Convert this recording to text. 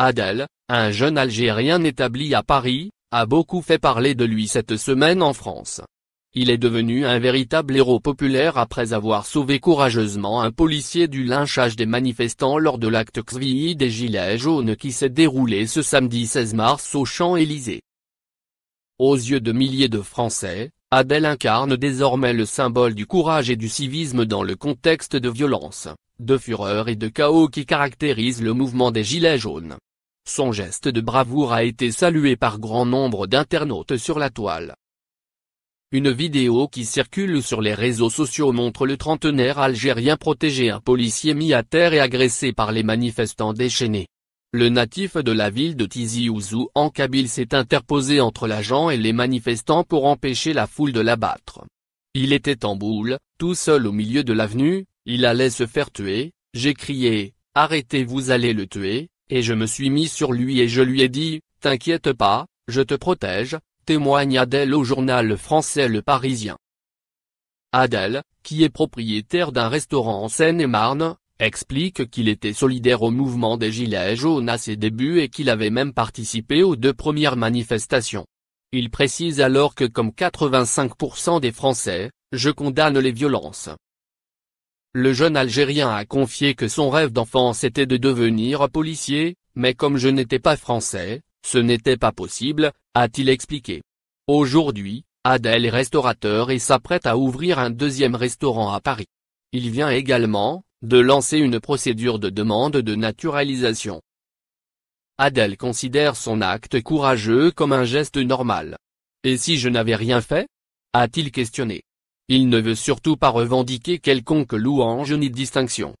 Adel, un jeune Algérien établi à Paris, a beaucoup fait parler de lui cette semaine en France. Il est devenu un véritable héros populaire après avoir sauvé courageusement un policier du lynchage des manifestants lors de l'acte XVI des Gilets jaunes qui s'est déroulé ce samedi 16 mars au Champs-Élysées. Aux yeux de milliers de Français, Adèle incarne désormais le symbole du courage et du civisme dans le contexte de violence, de fureur et de chaos qui caractérise le mouvement des Gilets jaunes. Son geste de bravoure a été salué par grand nombre d'internautes sur la toile. Une vidéo qui circule sur les réseaux sociaux montre le trentenaire algérien protéger un policier mis à terre et agressé par les manifestants déchaînés. Le natif de la ville de Tizi Ouzou en Kabyle s'est interposé entre l'agent et les manifestants pour empêcher la foule de l'abattre. Il était en boule, tout seul au milieu de l'avenue, il allait se faire tuer, j'ai crié, arrêtez vous allez le tuer, et je me suis mis sur lui et je lui ai dit, t'inquiète pas, je te protège, témoigne Adèle au journal français Le Parisien. Adèle, qui est propriétaire d'un restaurant en Seine-et-Marne, explique qu'il était solidaire au mouvement des Gilets jaunes à ses débuts et qu'il avait même participé aux deux premières manifestations. Il précise alors que comme 85% des Français, je condamne les violences. Le jeune Algérien a confié que son rêve d'enfance était de devenir policier, mais comme je n'étais pas français, ce n'était pas possible, a-t-il expliqué. Aujourd'hui, Adèle est restaurateur et s'apprête à ouvrir un deuxième restaurant à Paris. Il vient également, de lancer une procédure de demande de naturalisation. Adèle considère son acte courageux comme un geste normal. Et si je n'avais rien fait a-t-il questionné. Il ne veut surtout pas revendiquer quelconque louange ni distinction.